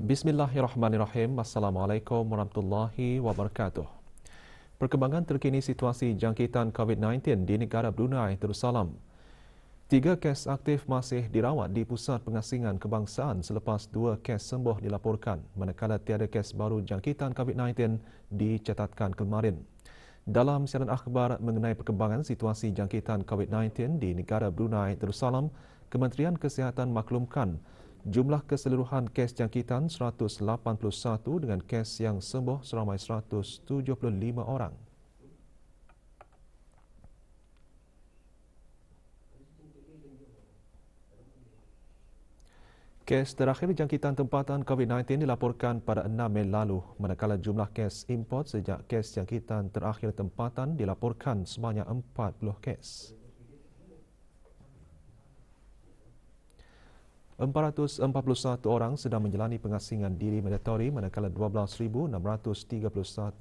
Bismillahirrahmanirrahim. Assalamualaikum warahmatullahi wabarakatuh. Perkembangan terkini situasi jangkitan COVID-19 di negara Brunei Darussalam. Tiga kes aktif masih dirawat di Pusat Pengasingan Kebangsaan selepas dua kes sembuh dilaporkan, manakala tiada kes baru jangkitan COVID-19 dicatatkan kemarin. Dalam siaran akhbar mengenai perkembangan situasi jangkitan COVID-19 di negara Brunei Darussalam, Kementerian Kesihatan maklumkan jumlah keseluruhan kes jangkitan 181 dengan kes yang sembuh seramai 175 orang. Kes terakhir jangkitan tempatan COVID-19 dilaporkan pada 6 Mei lalu, manakala jumlah kes import sejak kes jangkitan terakhir tempatan dilaporkan sebanyak 40 kes. 441 orang sedang menjalani pengasingan diri mandatori manakala 12,631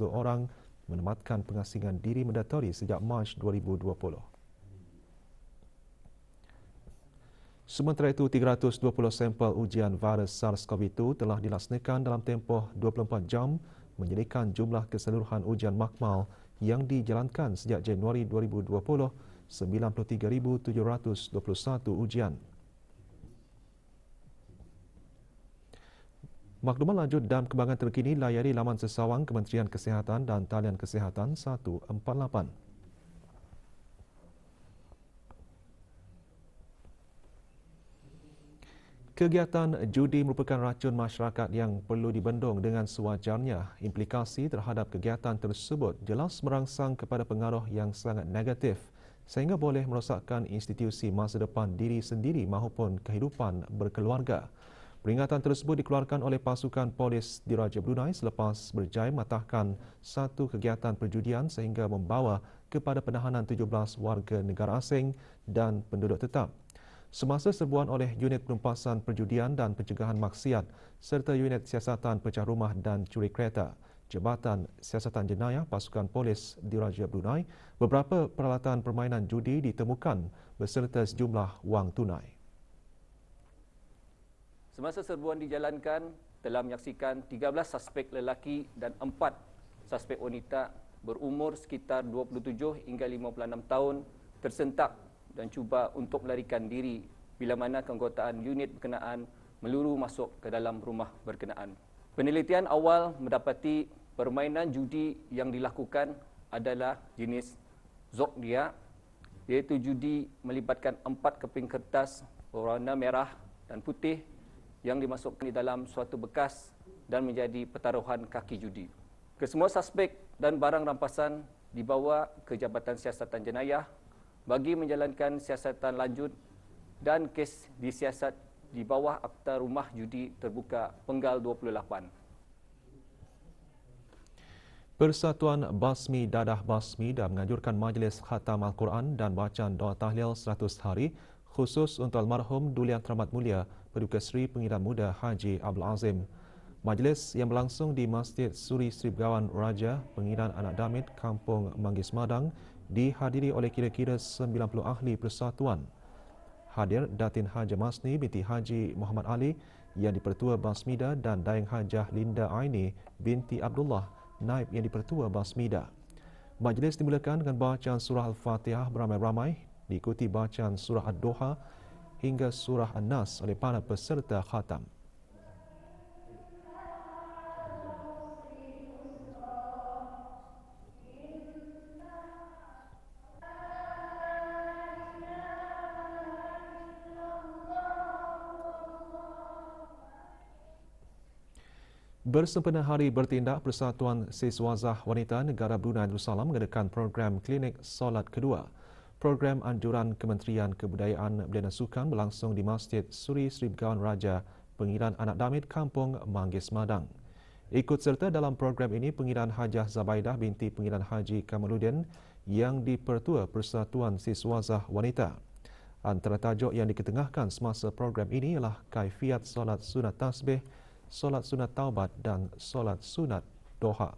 orang menematkan pengasingan diri mandatori sejak Mac 2020. Sementara itu, 320 sampel ujian virus SARS-CoV-2 telah dilaksanakan dalam tempoh 24 jam menjadikan jumlah keseluruhan ujian makmal yang dijalankan sejak Januari 2020 93,721 ujian. Makluman lanjut dan kembangan terkini layari laman sesawang Kementerian Kesihatan dan Talian Kesihatan 148. Kegiatan judi merupakan racun masyarakat yang perlu dibendung dengan sewajarnya. Implikasi terhadap kegiatan tersebut jelas merangsang kepada pengaruh yang sangat negatif sehingga boleh merosakkan institusi masa depan diri sendiri maupun kehidupan berkeluarga. Peringatan tersebut dikeluarkan oleh pasukan polis di Raja Brunei selepas berjaya matahkan satu kegiatan perjudian sehingga membawa kepada penahanan 17 warga negara asing dan penduduk tetap. Semasa serbuan oleh unit penumpasan perjudian dan pencegahan maksiat serta unit siasatan pecah rumah dan curi kereta, Jabatan Siasatan Jenayah Pasukan Polis di Raja Brunei, beberapa peralatan permainan judi ditemukan berserta sejumlah wang tunai. Semasa serbuan dijalankan, telah menyaksikan 13 suspek lelaki dan 4 suspek wanita berumur sekitar 27 hingga 56 tahun tersentak dan cuba untuk melarikan diri bila mana keanggotaan unit berkenaan meluru masuk ke dalam rumah berkenaan. Penelitian awal mendapati permainan judi yang dilakukan adalah jenis Zogdia iaitu judi melibatkan empat keping kertas berwarna merah dan putih yang dimasukkan di dalam suatu bekas dan menjadi pertaruhan kaki judi. Kesemua suspek dan barang rampasan dibawa ke Jabatan Siasatan Jenayah bagi menjalankan siasatan lanjut dan kes disiasat di bawah Akta Rumah Judi Terbuka Penggal 28. Persatuan Basmi Dadah Basmi dan menganjurkan majlis khatam Al-Quran dan bacaan doa tahlil 100 hari khusus untuk almarhum Duli Yang Teramat Mulia, Perduka Seri Pengiran Muda Haji Abdul Azim. Majlis yang berlangsung di Masjid Suri Sri Begawan Raja Pengiran Anak Damit Kampung Manggis Madang dihadiri oleh kira-kira 90 ahli persatuan. Hadir Datin Haji Masni binti Haji Muhammad Ali yang dipertua Basmida dan Dayang Hajah Linda Aini binti Abdullah naib yang dipertua Basmida. Majlis dimulakan dengan bacaan surah Al-Fatihah beramai-ramai diikuti bacaan surah Ad-Duha hingga surah An-Nas oleh para peserta khatam. Bersempena Hari Bertindak Persatuan Siswazah Wanita Negara Brunei Darussalam mengadakan program klinik solat kedua program anjuran Kementerian Kebudayaan Belia dan Sukan berlangsung di Masjid Suri Sri Begawan Raja, Pengiran Anak Damit, Kampung Manggis, Madang. Ikut serta dalam program ini Pengiran Hajah Zabaidah binti Pengiran Haji Kamaluddin yang dipertua Persatuan Siswazah Wanita. Antara tajuk yang diketengahkan semasa program ini ialah kaifiat solat sunat tasbih, solat sunat taubat dan solat sunat doha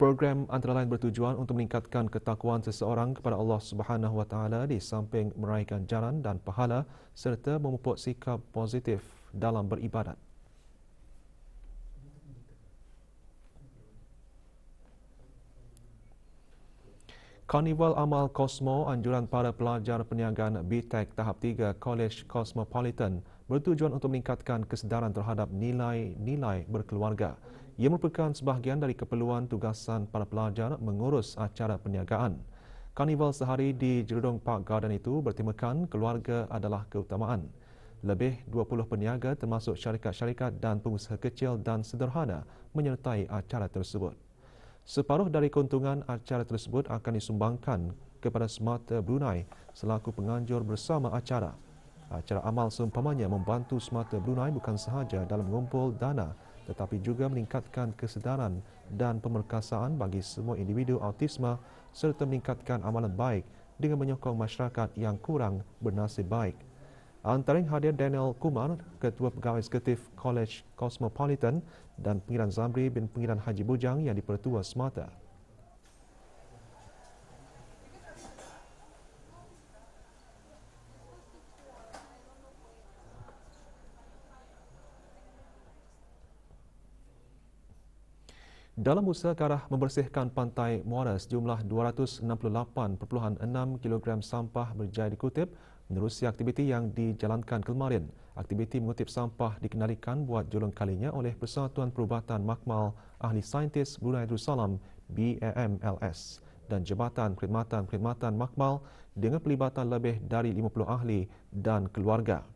program antara lain bertujuan untuk meningkatkan ketakwaan seseorang kepada Allah Subhanahu Wa Taala di samping meraihkan jalan dan pahala serta memupuk sikap positif dalam beribadat. Karnival Amal Kosmo anjuran para pelajar perniagaan BTEC tahap 3 College Cosmopolitan bertujuan untuk meningkatkan kesedaran terhadap nilai-nilai berkeluarga. Ia merupakan sebahagian dari keperluan tugasan para pelajar mengurus acara perniagaan. Karnival sehari di Jerudong Park Garden itu bertemakan keluarga adalah keutamaan. Lebih 20 peniaga termasuk syarikat-syarikat dan pengusaha kecil dan sederhana menyertai acara tersebut. Separuh dari keuntungan acara tersebut akan disumbangkan kepada Semata Brunei selaku penganjur bersama acara. Acara amal seumpamanya membantu Semata Brunei bukan sahaja dalam mengumpul dana tetapi juga meningkatkan kesedaran dan pemerkasaan bagi semua individu autisma serta meningkatkan amalan baik dengan menyokong masyarakat yang kurang bernasib baik. Antara yang hadir Daniel Kumar, Ketua Pegawai Eksekutif College Cosmopolitan dan Pengiran Zamri bin Pengiran Haji Bujang yang dipertua semata. dalam usaha ke arah membersihkan pantai Muara sejumlah 268.6 kg sampah berjaya dikutip menerusi aktiviti yang dijalankan kemarin. Aktiviti mengutip sampah dikenalikan buat julung kalinya oleh Persatuan Perubatan Makmal Ahli Saintis Brunei Darussalam BAMLS dan Jabatan Perkhidmatan Perkhidmatan Makmal dengan pelibatan lebih dari 50 ahli dan keluarga.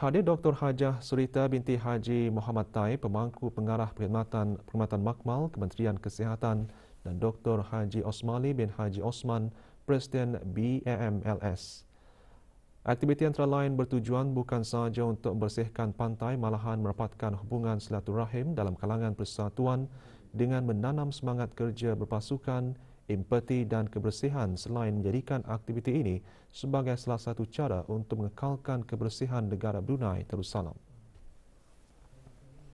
Hadir Dr. Hajah Surita binti Haji Muhammad Tai, pemangku pengarah perkhidmatan perkhidmatan makmal Kementerian Kesihatan dan Dr. Haji Osmali bin Haji Osman, Presiden BAMLS. Aktiviti antara lain bertujuan bukan sahaja untuk bersihkan pantai malahan merapatkan hubungan silaturahim dalam kalangan persatuan dengan menanam semangat kerja berpasukan empati dan kebersihan selain menjadikan aktiviti ini sebagai salah satu cara untuk mengekalkan kebersihan negara Brunei Darussalam.